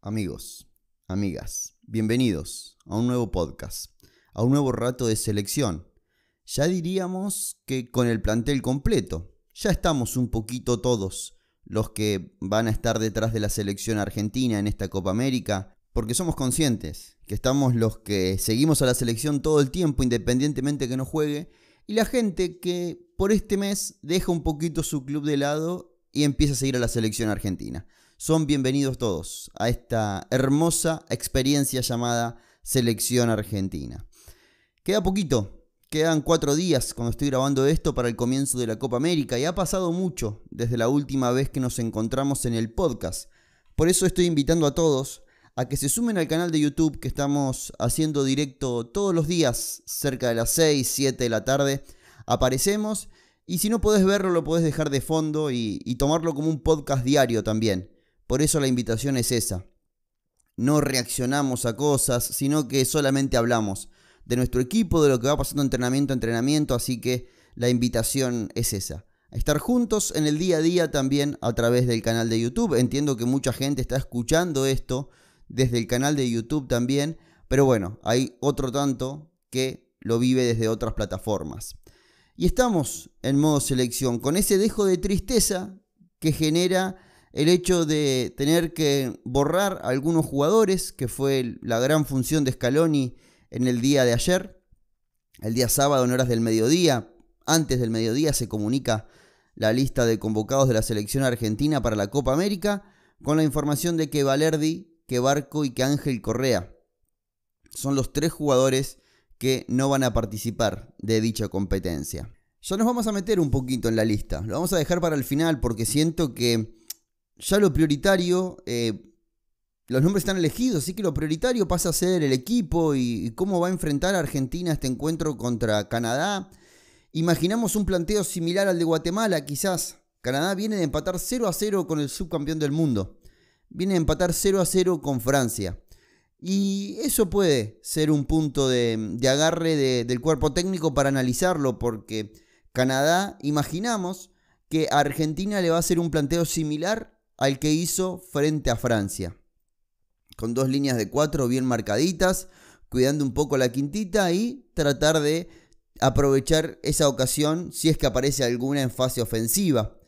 Amigos, amigas, bienvenidos a un nuevo podcast, a un nuevo rato de selección. Ya diríamos que con el plantel completo, ya estamos un poquito todos los que van a estar detrás de la selección argentina en esta Copa América, porque somos conscientes que estamos los que seguimos a la selección todo el tiempo, independientemente que no juegue, y la gente que por este mes deja un poquito su club de lado y empieza a seguir a la selección argentina. Son bienvenidos todos a esta hermosa experiencia llamada Selección Argentina. Queda poquito, quedan cuatro días cuando estoy grabando esto para el comienzo de la Copa América y ha pasado mucho desde la última vez que nos encontramos en el podcast. Por eso estoy invitando a todos a que se sumen al canal de YouTube que estamos haciendo directo todos los días, cerca de las 6, 7 de la tarde. Aparecemos y si no podés verlo, lo podés dejar de fondo y, y tomarlo como un podcast diario también. Por eso la invitación es esa. No reaccionamos a cosas, sino que solamente hablamos de nuestro equipo, de lo que va pasando entrenamiento a entrenamiento, así que la invitación es esa. Estar juntos en el día a día también a través del canal de YouTube. Entiendo que mucha gente está escuchando esto desde el canal de YouTube también, pero bueno, hay otro tanto que lo vive desde otras plataformas. Y estamos en modo selección, con ese dejo de tristeza que genera el hecho de tener que borrar algunos jugadores, que fue la gran función de Scaloni en el día de ayer, el día sábado en horas del mediodía, antes del mediodía se comunica la lista de convocados de la selección argentina para la Copa América, con la información de que Valerdi, que Barco y que Ángel Correa son los tres jugadores que no van a participar de dicha competencia. Ya nos vamos a meter un poquito en la lista, lo vamos a dejar para el final porque siento que ya lo prioritario, eh, los nombres están elegidos, así que lo prioritario pasa a ser el equipo y, cómo va a enfrentar a Argentina este encuentro contra Canadá. Imaginamos un planteo similar al de Guatemala, quizás. Canadá viene de empatar 0 a 0 con el subcampeón del mundo. Viene de empatar 0 a 0 con Francia. Y eso puede ser un punto de, agarre del cuerpo técnico para analizarlo, porque Canadá, imaginamos que a Argentina le va a hacer un planteo similar al que hizo frente a Francia. Con dos líneas de cuatro bien marcaditas, cuidando un poco la quintita y tratar de aprovechar esa ocasión si es que aparece alguna en fase ofensiva.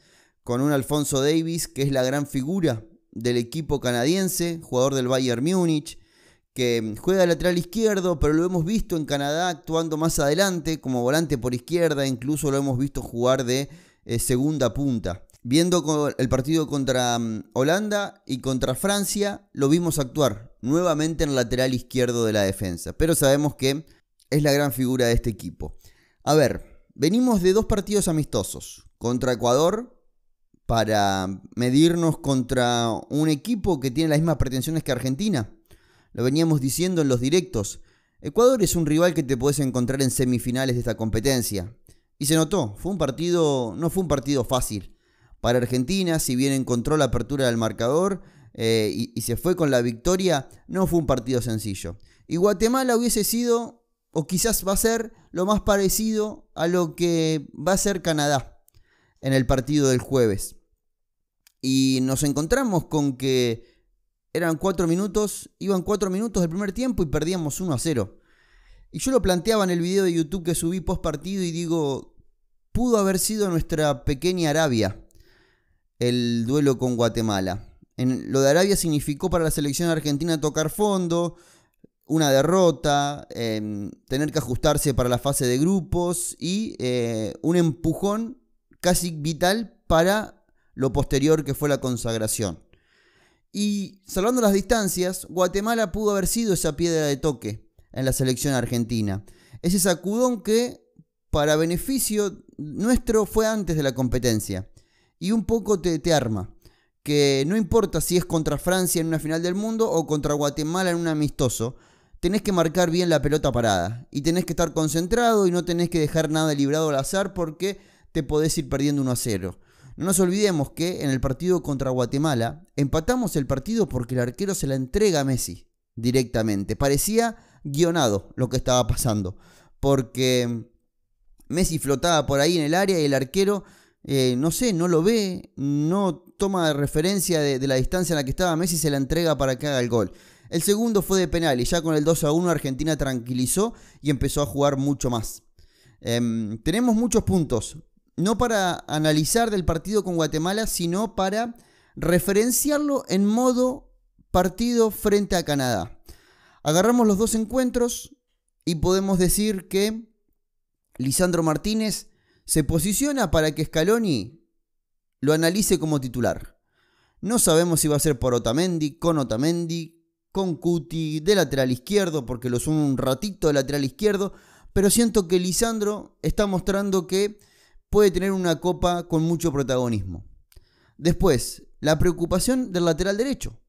Con un Alfonso Davis que es la gran figura del equipo canadiense, jugador del Bayern Múnich, que juega lateral izquierdo, pero lo hemos visto en Canadá actuando más adelante como volante por izquierda, incluso lo hemos visto jugar de eh, segunda punta. Viendo el partido contra mm, Holanda y contra Francia, lo vimos actuar nuevamente en el lateral izquierdo de la defensa, pero sabemos que es la gran figura de este equipo. A ver, venimos de dos partidos amistosos contra Ecuador para medirnos contra un equipo que tiene las mismas pretensiones que Argentina. Lo veníamos diciendo en los directos. Ecuador es un rival que te puedes encontrar en semifinales de esta competencia. Y se notó, fue un partido, no fue un partido fácil para Argentina, si bien encontró la apertura del marcador eh, y, se fue con la victoria, no fue un partido sencillo. Y Guatemala hubiese sido, o quizás va a ser, lo más parecido a lo que va a ser Canadá en el partido del jueves. Y nos encontramos con que eran cuatro minutos, iban cuatro minutos del primer tiempo y perdíamos 1 a 0. Y yo lo planteaba en el video de YouTube que subí post partido y digo, pudo haber sido nuestra pequeña Arabia el duelo con Guatemala. En lo de Arabia significó para la selección argentina tocar fondo, una derrota, em, tener que ajustarse para la fase de grupos y eh, un empujón casi vital para lo posterior que fue la consagración. Y salvando las distancias, Guatemala pudo haber sido esa piedra de toque en la selección argentina. Ese sacudón que, para beneficio nuestro, fue antes de la competencia y un poco te, arma. Que no importa si es contra Francia en una final del mundo o contra Guatemala en un amistoso, tenés que marcar bien la pelota parada y tenés que estar concentrado y no tenés que dejar nada librado al azar porque te podés ir perdiendo 1 a 0. No nos olvidemos que en el partido contra Guatemala empatamos el partido porque el arquero se la entrega a Messi directamente. Parecía guionado lo que estaba pasando porque Messi flotaba por ahí en el área y el arquero eh, no sé, no lo ve, no toma de referencia de, la distancia en la que estaba Messi, se la entrega para que haga el gol. El segundo fue de penal y ya con el 2 a 1 Argentina tranquilizó y empezó a jugar mucho más. Em, tenemos muchos puntos, no para analizar del partido con Guatemala, sino para referenciarlo en modo partido frente a Canadá. Agarramos los dos encuentros y podemos decir que Lisandro Martínez se posiciona para que Scaloni lo analice como titular. No sabemos si va a ser por Otamendi, con Otamendi, con Cuti, de lateral izquierdo, porque lo son un ratito de lateral izquierdo, pero siento que Lisandro está mostrando que puede tener una copa con mucho protagonismo. Después, la preocupación del lateral derecho.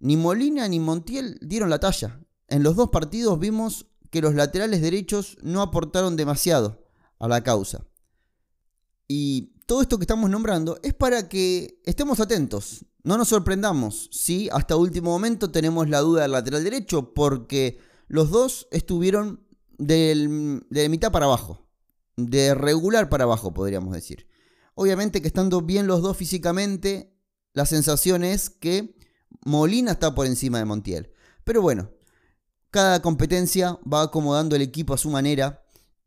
Ni Molina ni Montiel dieron la talla. En los dos partidos vimos que los laterales derechos no aportaron demasiado a la causa. Y todo esto que estamos nombrando es para que estemos atentos, no nos sorprendamos si hasta último momento tenemos la duda del lateral derecho, porque los dos estuvieron de mitad para abajo, de regular para abajo, podríamos decir. Obviamente que estando bien los dos físicamente, la sensación es que Molina está por encima de Montiel. Pero bueno, cada competencia va acomodando el equipo a su manera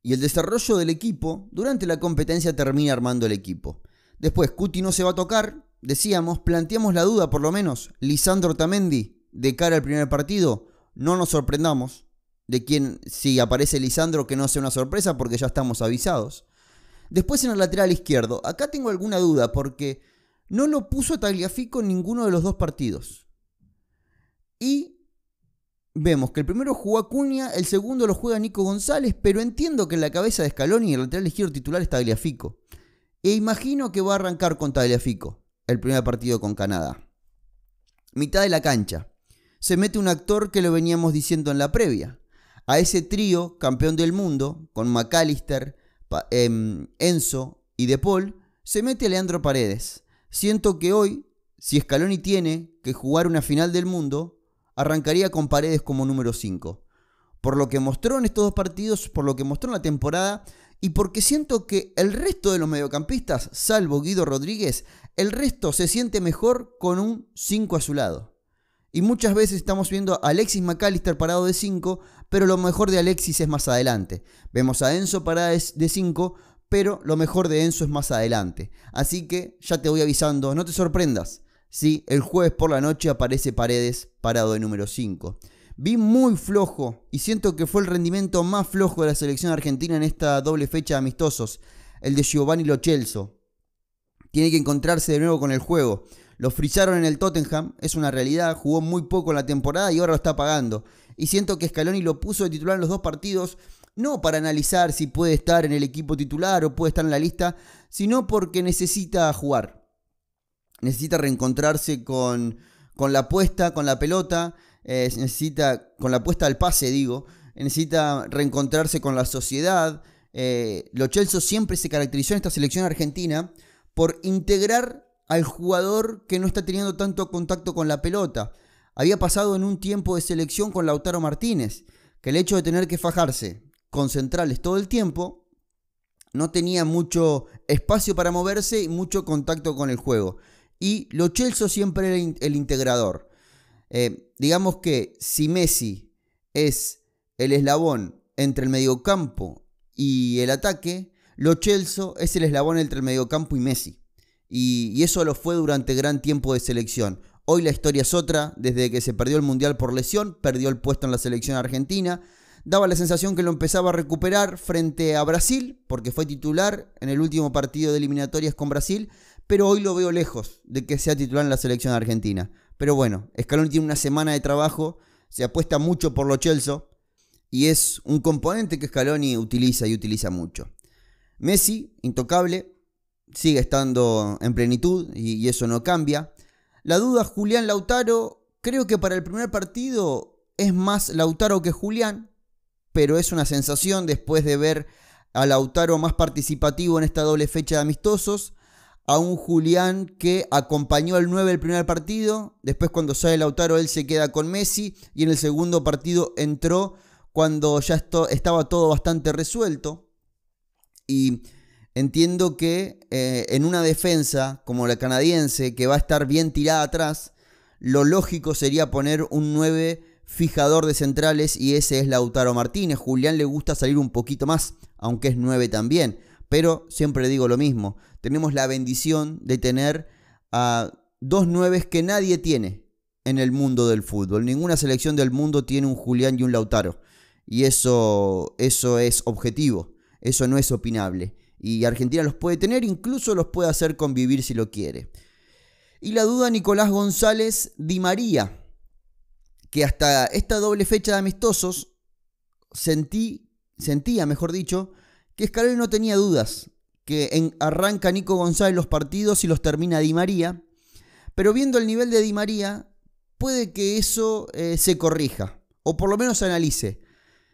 y el desarrollo del equipo, durante la competencia termina armando el equipo. Después, Cuti no se va a tocar, decíamos, planteamos la duda por lo menos, Lisandro Tamendi, de cara al primer partido, no nos sorprendamos de quien, si aparece Lisandro, que no sea una sorpresa porque ya estamos avisados. Después en el lateral izquierdo, acá tengo alguna duda porque no lo puso Tagliafico en ninguno de los dos partidos. Y vemos que el primero jugó Cunha... el segundo lo juega Nico González, pero entiendo que en la cabeza de Scaloni el lateral izquierdo titular está Tagliafico. E imagino que va a arrancar con Tagliafico, el primer partido con Canadá. Mitad de la cancha. Se mete un actor que lo veníamos diciendo en la previa. A ese trío, campeón del mundo, con McAllister, em, Enzo y De Paul, se mete Leandro Paredes. Siento que hoy, si Scaloni tiene que jugar una final del mundo, arrancaría con Paredes como número 5. Por lo que mostró en estos dos partidos, por lo que mostró en la temporada y porque siento que el resto de los mediocampistas, salvo Guido Rodríguez, el resto se siente mejor con un 5 a su lado. Y muchas veces estamos viendo a Alexis McAllister parado de 5, pero lo mejor de Alexis es más adelante. Vemos a Enzo parado de 5, pero lo mejor de Enzo es más adelante. Así que ya te voy avisando, no te sorprendas Sí, el jueves por la noche aparece Paredes parado de número 5. Vi muy flojo y siento que fue el rendimiento más flojo de la selección argentina en esta doble fecha de amistosos, el de Giovanni Lochelso. Tiene que encontrarse de nuevo con el juego. Lo frizaron en el Tottenham, es una realidad, jugó muy poco en la temporada y ahora lo está pagando. Y siento que Scaloni lo puso de titular en los dos partidos, no para analizar si puede estar en el equipo titular o puede estar en la lista, sino porque necesita jugar necesita reencontrarse con, la apuesta, con la pelota, eh, necesita, con la apuesta al pase, digo, necesita reencontrarse con la sociedad. los eh, Lo siempre se caracterizó en esta selección argentina por integrar al jugador que no está teniendo tanto contacto con la pelota. Había pasado en un tiempo de selección con Lautaro Martínez, que el hecho de tener que fajarse con centrales todo el tiempo, no tenía mucho espacio para moverse y mucho contacto con el juego y Lo Chelso siempre era el integrador. Eh, digamos que si Messi es el eslabón entre el mediocampo y el ataque, Lo chelso es el eslabón entre el mediocampo y Messi. Y, y eso lo fue durante gran tiempo de selección. Hoy la historia es otra, desde que se perdió el Mundial por lesión, perdió el puesto en la selección argentina, daba la sensación que lo empezaba a recuperar frente a Brasil, porque fue titular en el último partido de eliminatorias con Brasil, pero hoy lo veo lejos de que sea titular en la selección argentina. Pero bueno, Scaloni tiene una semana de trabajo, se apuesta mucho por lo Chelso y es un componente que Scaloni utiliza y utiliza mucho. Messi, intocable, sigue estando en plenitud y, eso no cambia. La duda Julián Lautaro, creo que para el primer partido es más Lautaro que Julián, pero es una sensación después de ver a Lautaro más participativo en esta doble fecha de amistosos a un Julián que acompañó al 9 el primer partido, después cuando sale Lautaro él se queda con Messi y en el segundo partido entró cuando ya esto, estaba todo bastante resuelto. Y entiendo que eh, en una defensa como la canadiense, que va a estar bien tirada atrás, lo lógico sería poner un 9 fijador de centrales y ese es Lautaro Martínez. Julián le gusta salir un poquito más, aunque es 9 también. Pero siempre digo lo mismo, tenemos la bendición de tener a dos nueves que nadie tiene en el mundo del fútbol. Ninguna selección del mundo tiene un Julián y un Lautaro. Y eso, eso es objetivo, eso no es opinable. Y Argentina los puede tener, incluso los puede hacer convivir si lo quiere. Y la duda Nicolás González Di María, que hasta esta doble fecha de amistosos sentí, sentía, mejor dicho, que Escalón no tenía dudas que en, arranca Nico González los partidos y los termina Di María, pero viendo el nivel de Di María, puede que eso eh, se corrija, o por lo menos se analice.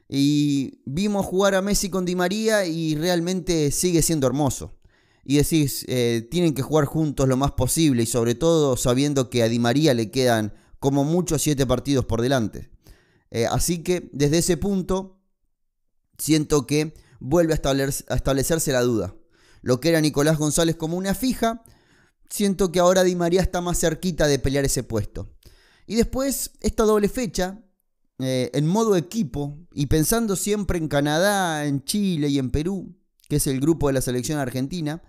Y vimos jugar a Messi con Di María y realmente sigue siendo hermoso. Y decís, eh, tienen que jugar juntos lo más posible y sobre todo sabiendo que a Di María le quedan como muchos siete partidos por delante. Eh, así que desde ese punto siento que vuelve a, establecerse la duda lo que era Nicolás González como una fija, siento que ahora Di María está más cerquita de pelear ese puesto. Y después, esta doble fecha, eh, en modo equipo, y pensando siempre en Canadá, en Chile y en Perú, que es el grupo de la selección argentina,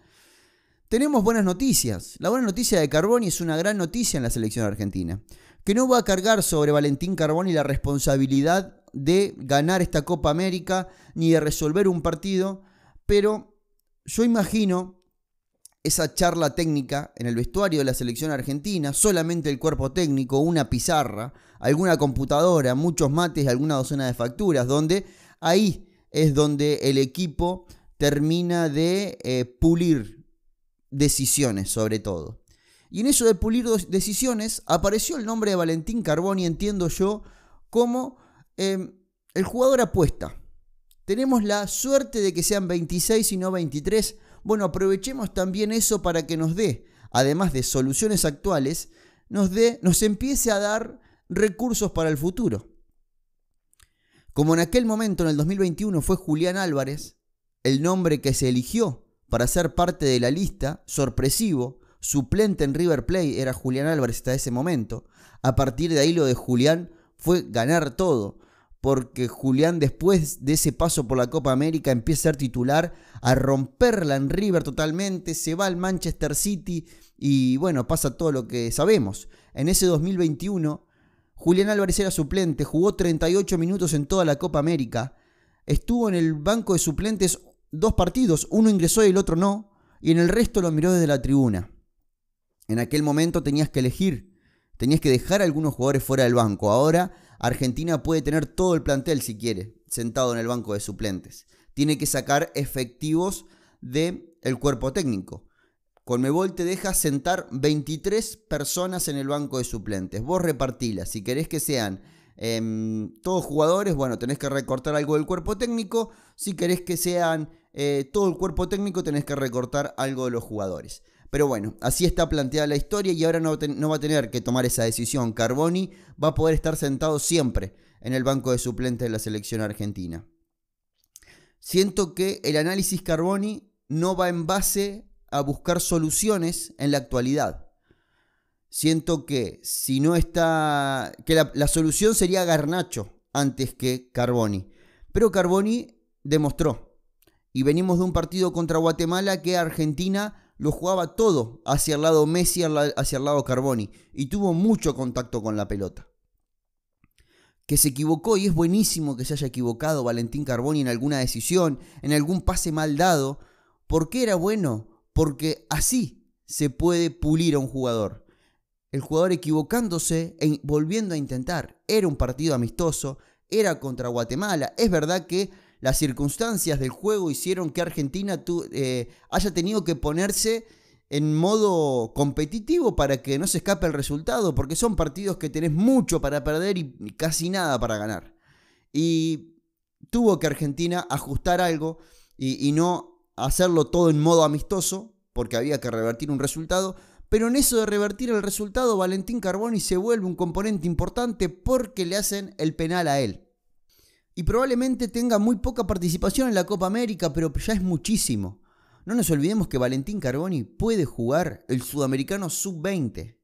tenemos buenas noticias. La buena noticia de Carboni es una gran noticia en la selección argentina, que no va a cargar sobre Valentín Carboni la responsabilidad de ganar esta Copa América ni de resolver un partido, pero yo imagino esa charla técnica en el vestuario de la selección argentina, solamente el cuerpo técnico, una pizarra, alguna computadora, muchos mates, y alguna docena de facturas, donde ahí es donde el equipo termina de eh, pulir decisiones sobre todo. Y en eso de pulir decisiones apareció el nombre de Valentín Carboni, entiendo yo, como em, el jugador apuesta tenemos la suerte de que sean 26 y no 23. Bueno, aprovechemos también eso para que nos dé, además de soluciones actuales, nos, dé, nos empiece a dar recursos para el futuro. Como en aquel momento, en el 2021, fue Julián Álvarez, el nombre que se eligió para ser parte de la lista, sorpresivo, suplente en River Plate era Julián Álvarez hasta ese momento. A partir de ahí lo de Julián fue ganar todo porque Julián después de ese paso por la Copa América empieza a ser titular, a romperla en River totalmente, se va al Manchester City y bueno, pasa todo lo que sabemos. En ese 2021, Julián Álvarez era suplente, jugó 38 minutos en toda la Copa América, estuvo en el banco de suplentes dos partidos, uno ingresó y el otro no, y en el resto lo miró desde la tribuna. En aquel momento tenías que elegir, tenías que dejar a algunos jugadores fuera del banco, ahora Argentina puede tener todo el plantel si quiere, sentado en el banco de suplentes. Tiene que sacar efectivos del el cuerpo técnico. Conmebol te deja sentar 23 personas en el banco de suplentes. Vos repartilas. Si querés que sean em, todos jugadores, bueno, tenés que recortar algo del cuerpo técnico. Si querés que sean eh, todo el cuerpo técnico, tenés que recortar algo de los jugadores. Pero bueno, así está planteada la historia y ahora no, va a tener que tomar esa decisión. Carboni va a poder estar sentado siempre en el banco de suplentes de la selección argentina. Siento que el análisis Carboni no va en base a buscar soluciones en la actualidad. Siento que si no está. que la, la, solución sería Garnacho antes que Carboni. Pero Carboni demostró. Y venimos de un partido contra Guatemala que Argentina lo jugaba todo hacia el lado Messi, hacia el lado Carboni, y tuvo mucho contacto con la pelota. Que se equivocó y es buenísimo que se haya equivocado Valentín Carboni en alguna decisión, en algún pase mal dado. ¿Por qué era bueno? Porque así se puede pulir a un jugador. El jugador equivocándose e volviendo a intentar. Era un partido amistoso, era contra Guatemala. Es verdad que las circunstancias del juego hicieron que Argentina eh, haya tenido que ponerse en modo competitivo para que no se escape el resultado, porque son partidos que tenés mucho para perder y casi nada para ganar. Y tuvo que Argentina ajustar algo y, y no hacerlo todo en modo amistoso, porque había que revertir un resultado, pero en eso de revertir el resultado, Valentín Carboni se vuelve un componente importante porque le hacen el penal a él y probablemente tenga muy poca participación en la Copa América, pero ya es muchísimo. No nos olvidemos que Valentín Carboni puede jugar el Sudamericano Sub-20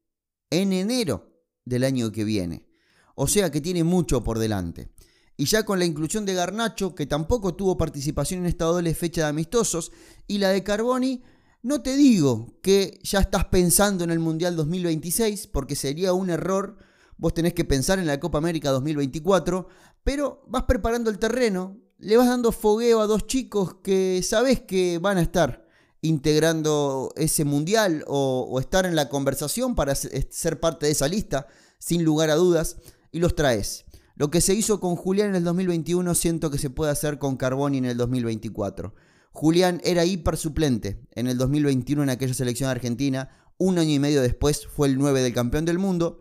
en enero del año que viene. O sea que tiene mucho por delante. Y ya con la inclusión de Garnacho, que tampoco tuvo participación en esta doble fecha de amistosos, y la de Carboni, no te digo que ya estás pensando en el Mundial 2026, porque sería un error. Vos tenés que pensar en la Copa América 2024, pero vas preparando el terreno, le vas dando fogueo a dos chicos que sabes que van a estar integrando ese mundial o, estar en la conversación para ser parte de esa lista, sin lugar a dudas, y los traes. Lo que se hizo con Julián en el 2021 siento que se puede hacer con Carboni en el 2024. Julián era hiper suplente en el 2021 en aquella selección argentina. Un año y medio después fue el 9 del campeón del mundo.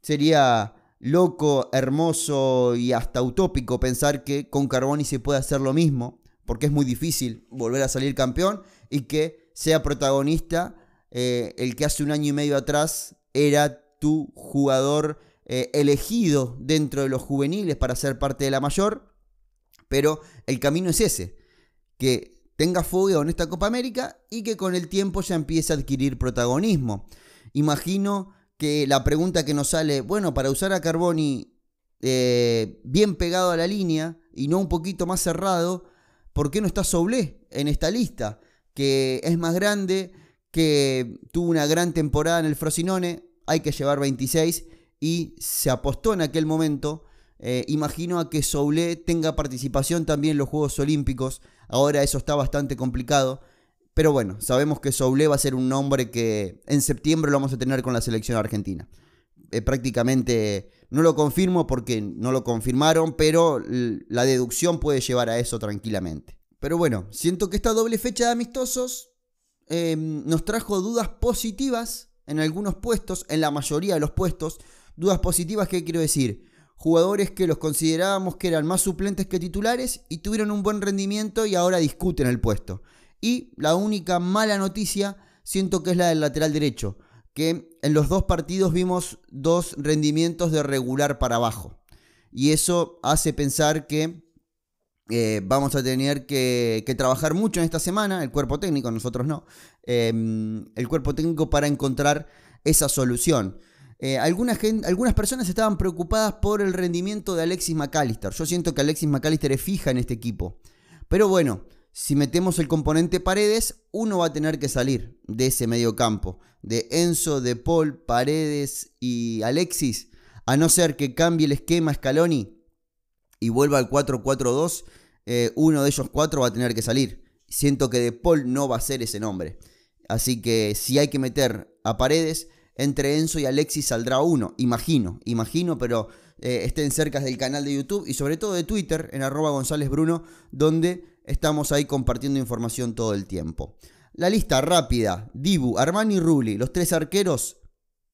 Sería loco, hermoso y hasta utópico pensar que con Carboni se puede hacer lo mismo, porque es muy difícil volver a salir campeón y que sea protagonista eh, el que hace un año y medio atrás era tu jugador eh, elegido dentro de los juveniles para ser parte de la mayor, pero el camino es ese, que tenga fuego en esta Copa América y que con el tiempo ya empiece a adquirir protagonismo. Imagino que la pregunta que nos sale, bueno, para usar a Carboni eh, bien pegado a la línea y no un poquito más cerrado, ¿por qué no está Soblé en esta lista? Que es más grande, que tuvo una gran temporada en el Frosinone, hay que llevar 26 y se apostó en aquel momento. Eh, imagino a que Soule tenga participación también en los Juegos Olímpicos. Ahora eso está bastante complicado. Pero bueno, sabemos que Soule va a ser un nombre que en septiembre lo vamos a tener con la selección argentina. Eh, prácticamente no lo confirmo porque no lo confirmaron, pero la deducción puede llevar a eso tranquilamente. Pero bueno, siento que esta doble fecha de amistosos em, nos trajo dudas positivas en algunos puestos, en la mayoría de los puestos. Dudas positivas, ¿qué quiero decir? jugadores que los considerábamos que eran más suplentes que titulares y tuvieron un buen rendimiento y ahora discuten el puesto. Y la única mala noticia siento que es la del lateral derecho, que en los dos partidos vimos dos rendimientos de regular para abajo. Y eso hace pensar que eh, vamos a tener que, trabajar mucho en esta semana, el cuerpo técnico, nosotros no, em, el cuerpo técnico para encontrar esa solución. Eh, algunas personas estaban preocupadas por el rendimiento de Alexis McAllister. Yo siento que Alexis McAllister es fija en este equipo. Pero bueno, si metemos el componente paredes, uno va a tener que salir de ese medio campo, de Enzo, De Paul, Paredes y Alexis, a no ser que cambie el esquema Scaloni y vuelva al 4-4-2, eh, uno de ellos cuatro va a tener que salir. Siento que De Paul no va a ser ese nombre. Así que si hay que meter a Paredes, entre Enzo y Alexis saldrá uno, imagino, imagino, pero eh, estén cerca del canal de YouTube y sobre todo de Twitter en arroba González Bruno, donde Estamos ahí compartiendo información todo el tiempo. La lista rápida, Dibu, Armani y Rulli, los tres arqueros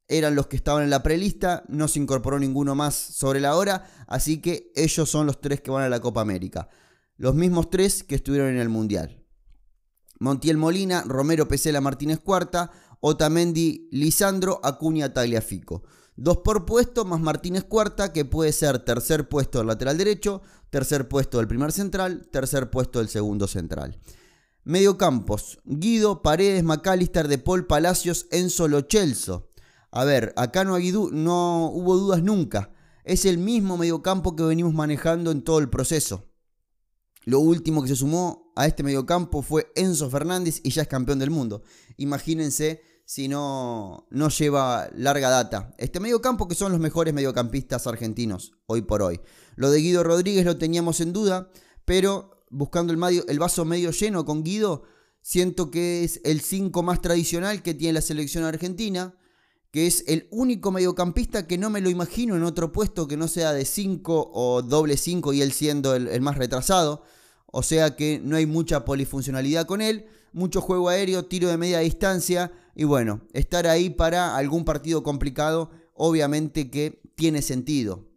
eran los que estaban en la prelista, no se incorporó ninguno más sobre la hora, así que ellos son los tres que van a la Copa América. Los mismos tres que estuvieron en el Mundial. Montiel Molina, Romero Pesela Martínez Cuarta, Otamendi Lisandro, Acuña Tagliafico. Dos por puesto más Martínez cuarta, que puede ser tercer puesto del lateral derecho, tercer puesto del primer central, tercer puesto del segundo central. Mediocampos, Guido, Paredes, McAllister, De Paul, Palacios, Enzo Lochelso. A ver, acá no, hay, no hubo dudas nunca. Es el mismo mediocampo que venimos manejando en todo el proceso. Lo último que se sumó a este mediocampo fue Enzo Fernández y ya es campeón del mundo. Imagínense si no, lleva larga data. Este mediocampo que son los mejores mediocampistas argentinos hoy por hoy. Lo de Guido Rodríguez lo teníamos en duda, pero buscando el, el vaso medio lleno con Guido, siento que es el 5 más tradicional que tiene la selección argentina, que es el único mediocampista que no me lo imagino en otro puesto que no sea de 5 o doble 5 y él siendo el más retrasado. O sea que no hay mucha polifuncionalidad con él, mucho juego aéreo, tiro de media distancia y bueno, estar ahí para algún partido complicado, obviamente que tiene sentido.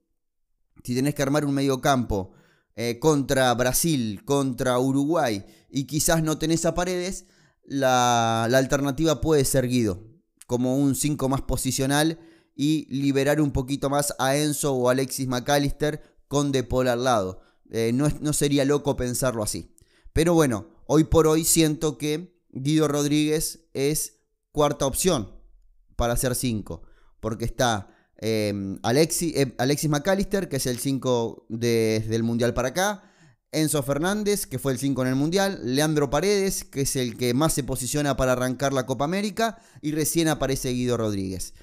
Si tenés que armar un mediocampo eh, contra Brasil, contra Uruguay, y quizás no tenés a paredes, la, alternativa puede ser Guido, como un 5 más posicional y liberar un poquito más a Enzo o Alexis McAllister con De al lado. Eh, no, no, sería loco pensarlo así. Pero bueno, hoy por hoy siento que Guido Rodríguez es cuarta opción para hacer 5, porque está em, em, Alexis, McAllister, que es el 5 desde el Mundial para acá, Enzo Fernández, que fue el 5 en el Mundial, Leandro Paredes, que es el que más se posiciona para arrancar la Copa América, y recién aparece Guido Rodríguez.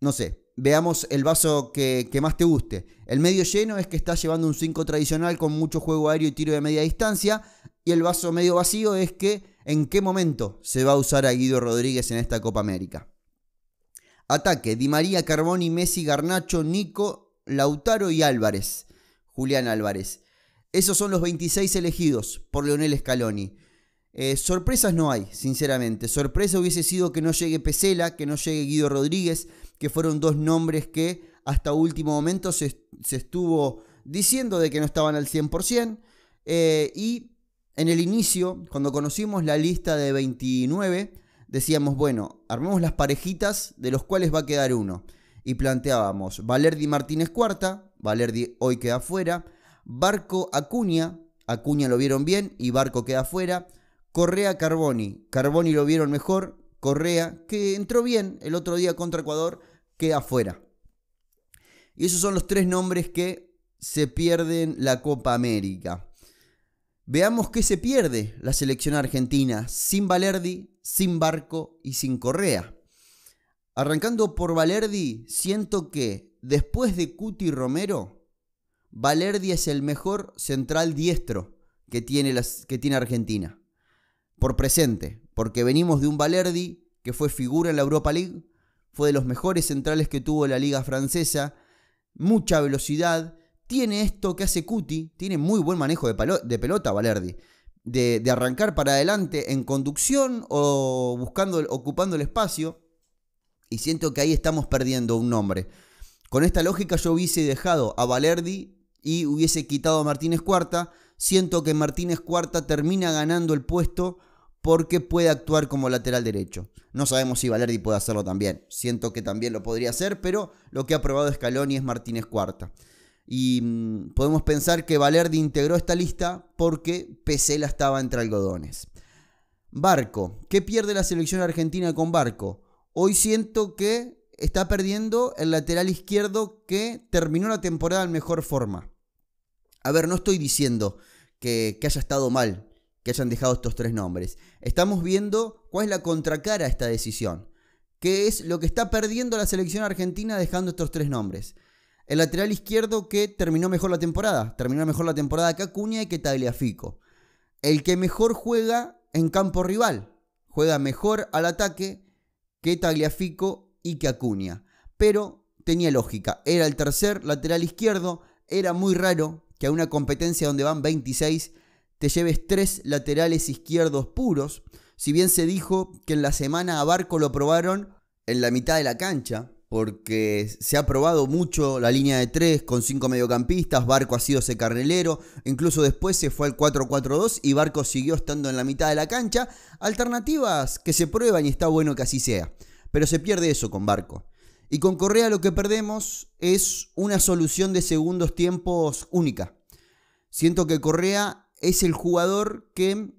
No sé, veamos el vaso que, que más te guste. El medio lleno es que está llevando un 5 tradicional con mucho juego aéreo y tiro de media distancia, y el vaso medio vacío es que en qué momento se va a usar a Guido Rodríguez en esta Copa América. Ataque, Di María, Carboni, Messi, Garnacho, Nico, Lautaro y Álvarez. Julián Álvarez. Esos son los 26 elegidos por Leonel Scaloni. Eh, sorpresas no hay, sinceramente. Sorpresa hubiese sido que no llegue Pesela, que no llegue Guido Rodríguez, que fueron dos nombres que hasta último momento se, estuvo diciendo de que no estaban al 100%. Eh, y en el inicio, cuando conocimos la lista de 29, decíamos, bueno, armamos las parejitas de los cuales va a quedar uno. Y planteábamos Valerdi Martínez cuarta, Valerdi hoy queda fuera, Barco Acuña, Acuña lo vieron bien y Barco queda fuera, Correa Carboni, Carboni lo vieron mejor, Correa, que entró bien el otro día contra Ecuador, queda fuera. Y esos son los tres nombres que se pierden la Copa América. Veamos qué se pierde la selección argentina sin Valerdi, sin Barco y sin Correa. Arrancando por Valerdi, siento que después de Cuti Romero, Valerdi es el mejor central diestro que tiene, que tiene Argentina. Por presente, porque venimos de un Valerdi que fue figura en la Europa League, fue de los mejores centrales que tuvo la liga francesa, mucha velocidad, tiene esto que hace Cuti, tiene muy buen manejo de, pelota Valerdi. De, arrancar para adelante en conducción o buscando, ocupando el espacio. Y siento que ahí estamos perdiendo un nombre. Con esta lógica yo hubiese dejado a Valerdi y hubiese quitado a Martínez Cuarta. Siento que Martínez Cuarta termina ganando el puesto porque puede actuar como lateral derecho. No sabemos si Valerdi puede hacerlo también. Siento que también lo podría hacer, pero lo que ha probado Scaloni es Martínez Cuarta. Y mm, podemos pensar que Valerdi integró esta lista porque Pesela estaba entre algodones. Barco. ¿Qué pierde la selección argentina con Barco? Hoy siento que está perdiendo el lateral izquierdo que terminó la temporada en mejor forma. A ver, no estoy diciendo que, que haya estado mal que hayan dejado estos tres nombres. Estamos viendo cuál es la contracara a esta decisión. ¿Qué es lo que está perdiendo la selección argentina dejando estos tres nombres? El lateral izquierdo que terminó mejor la temporada. Terminó mejor la temporada que Acuña y que Tagliafico. El que mejor juega en campo rival. Juega mejor al ataque que Tagliafico y que Acuña. Pero tenía lógica. Era el tercer lateral izquierdo. Era muy raro que a una competencia donde van 26 te lleves tres laterales izquierdos puros. Si bien se dijo que en la semana a Barco lo probaron en la mitad de la cancha, porque se ha probado mucho la línea de 3 con 5 mediocampistas, Barco ha sido ese carrilero, incluso después se fue al 4-4-2 y Barco siguió estando en la mitad de la cancha, alternativas que se prueban y está bueno que así sea, pero se pierde eso con Barco. Y con Correa lo que perdemos es una solución de segundos tiempos única. Siento que Correa es el jugador que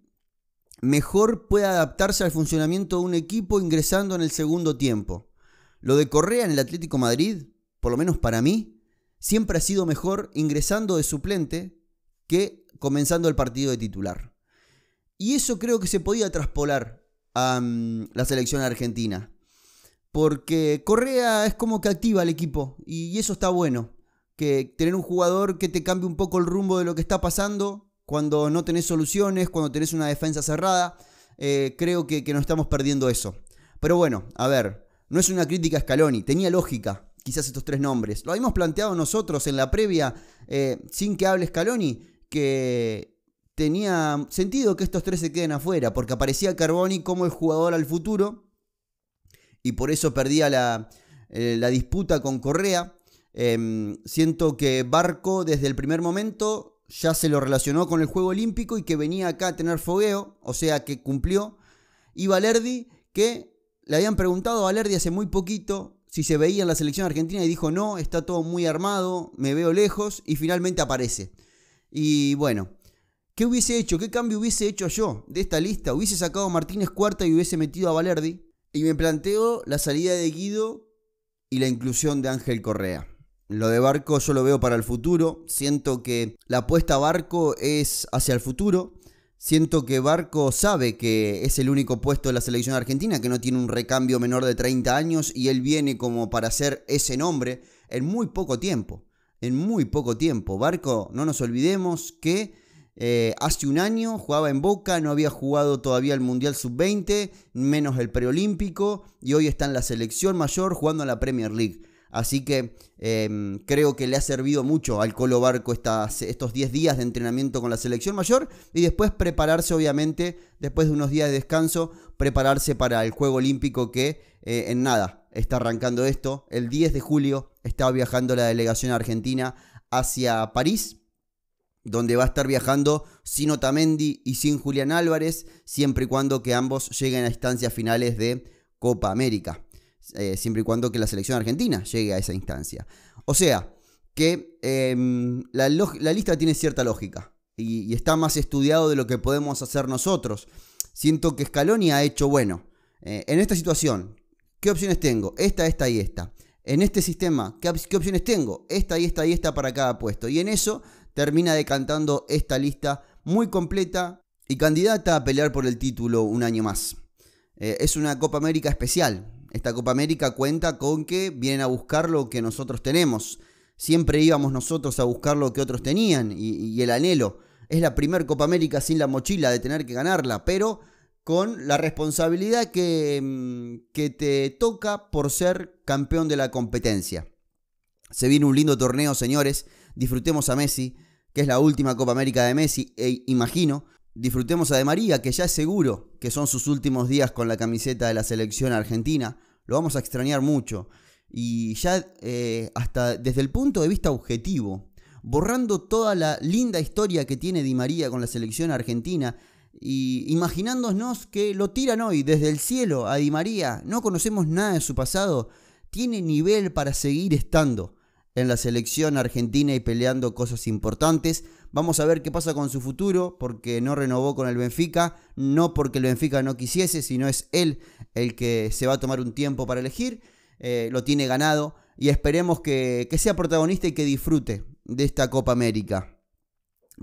mejor puede adaptarse al funcionamiento de un equipo ingresando en el segundo tiempo. Lo de Correa en el Atlético Madrid, por lo menos para mí, siempre ha sido mejor ingresando de suplente que comenzando el partido de titular. Y eso creo que se podía traspolar a mm, la selección argentina. Porque Correa es como que activa al equipo y eso está bueno. Que tener un jugador que te cambie un poco el rumbo de lo que está pasando cuando no tenés soluciones, cuando tenés una defensa cerrada, eh, creo que no estamos perdiendo eso. Pero bueno, a ver, no es una crítica a Scaloni, tenía lógica quizás estos tres nombres. Lo habíamos planteado nosotros en la previa, eh, sin que hable Scaloni, que tenía sentido que estos tres se queden afuera, porque aparecía Carboni como el jugador al futuro, y por eso perdía la, eh, disputa con Correa. Em, siento que Barco desde el primer momento ya se lo relacionó con el Juego Olímpico y que venía acá a tener fogueo, o sea que cumplió. Y Valerdi que le habían preguntado a Valerdi hace muy poquito si se veía en la selección argentina y dijo no, está todo muy armado, me veo lejos y finalmente aparece. Y bueno, ¿qué hubiese hecho? ¿Qué cambio hubiese hecho yo de esta lista? Hubiese sacado a Martínez cuarta y hubiese metido a Valerdi. Y me planteo la salida de Guido y la inclusión de Ángel Correa. Lo de Barco yo lo veo para el futuro. Siento que la apuesta a Barco es hacia el futuro. Siento que Barco sabe que es el único puesto de la selección argentina, que no tiene un recambio menor de 30 años y él viene como para hacer ese nombre en muy poco tiempo. En muy poco tiempo. Barco, no nos olvidemos que eh, hace un año jugaba en Boca, no había jugado todavía el Mundial Sub-20, menos el preolímpico, y hoy está en la selección mayor jugando en la Premier League. Así que em, creo que le ha servido mucho al Colo Barco estos 10 días de entrenamiento con la selección mayor y después prepararse, obviamente, después de unos días de descanso, prepararse para el Juego Olímpico que eh, en nada está arrancando esto. El 10 de julio está viajando la delegación argentina hacia París donde va a estar viajando sin Otamendi y sin Julián Álvarez, siempre y cuando que ambos lleguen a instancias finales de Copa América. Eh, siempre y cuando que la selección argentina llegue a esa instancia. O sea, que em, la, lista tiene cierta lógica y, está más estudiado de lo que podemos hacer nosotros. Siento que Scaloni ha hecho, bueno, eh, en esta situación, ¿qué opciones tengo? Esta, esta y esta. En este sistema, ¿qué, opciones tengo? Esta y esta y esta para cada puesto. Y en eso termina decantando esta lista muy completa y candidata a pelear por el título un año más. Eh, es una Copa América especial, esta Copa América cuenta con que vienen a buscar lo que nosotros tenemos. Siempre íbamos nosotros a buscar lo que otros tenían y, el anhelo. Es la primer Copa América sin la mochila de tener que ganarla, pero con la responsabilidad que, mm, que te toca por ser campeón de la competencia. Se viene un lindo torneo, señores. Disfrutemos a Messi, que es la última Copa América de Messi, e imagino. Disfrutemos a Di María, que ya es seguro que son sus últimos días con la camiseta de la selección argentina. Lo vamos a extrañar mucho. Y ya eh, hasta desde el punto de vista objetivo, borrando toda la linda historia que tiene Di María con la selección argentina y imaginándonos que lo tiran hoy desde el cielo a Di María, no conocemos nada de su pasado, tiene nivel para seguir estando en la selección argentina y peleando cosas importantes. Vamos a ver qué pasa con su futuro, porque no renovó con el Benfica, no porque el Benfica no quisiese, sino es él el que se va a tomar un tiempo para elegir, eh, lo tiene ganado y esperemos que, sea protagonista y que disfrute de esta Copa América.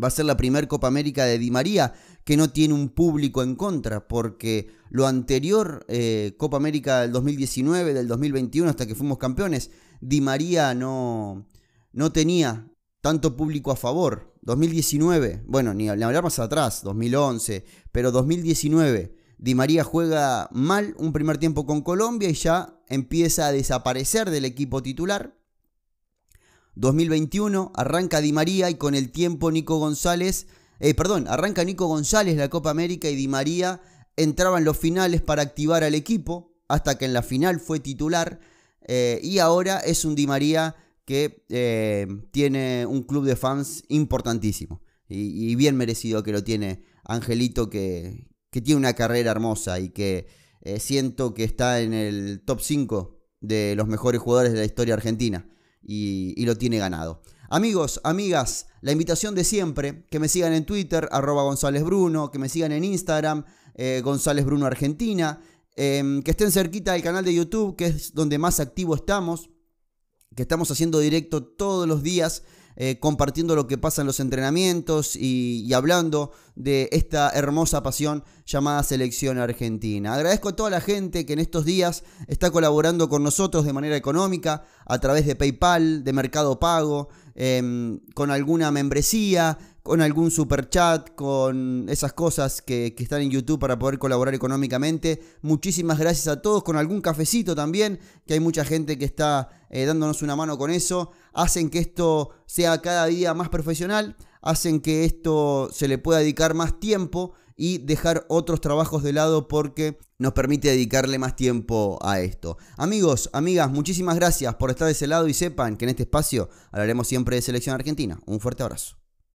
Va a ser la primera Copa América de Di María que no tiene un público en contra, porque lo anterior, eh, Copa América del 2019, del 2021, hasta que fuimos campeones, Di María no, no tenía tanto público a favor. 2019, bueno, ni hablar más atrás, 2011, pero 2019, Di María juega mal un primer tiempo con Colombia y ya empieza a desaparecer del equipo titular. 2021 arranca Di María y con el tiempo Nico González, eh, perdón, arranca Nico González la Copa América y Di María entraba en los finales para activar al equipo, hasta que en la final fue titular eh, y ahora es un Di María que eh, tiene un club de fans importantísimo. Y, bien merecido que lo tiene Angelito, que, tiene una carrera hermosa y que eh, siento que está en el top 5 de los mejores jugadores de la historia argentina. Y, lo tiene ganado. Amigos, amigas, la invitación de siempre, que me sigan en Twitter, arroba González Bruno, que me sigan en Instagram, González Bruno Argentina, Em, que estén cerquita del canal de YouTube, que es donde más activo estamos, que estamos haciendo directo todos los días. Eh, compartiendo lo que pasa en los entrenamientos y, hablando de esta hermosa pasión llamada selección argentina. Agradezco a toda la gente que en estos días está colaborando con nosotros de manera económica a través de PayPal, de Mercado Pago, em, con alguna membresía, con algún super chat, con esas cosas que, están en YouTube para poder colaborar económicamente. Muchísimas gracias a todos, con algún cafecito también, que hay mucha gente que está eh, dándonos una mano con eso. Hacen que esto sea cada día más profesional, hacen que esto se le pueda dedicar más tiempo y dejar otros trabajos de lado porque nos permite dedicarle más tiempo a esto. Amigos, amigas, muchísimas gracias por estar de ese lado y sepan que en este espacio hablaremos siempre de selección argentina. Un fuerte abrazo.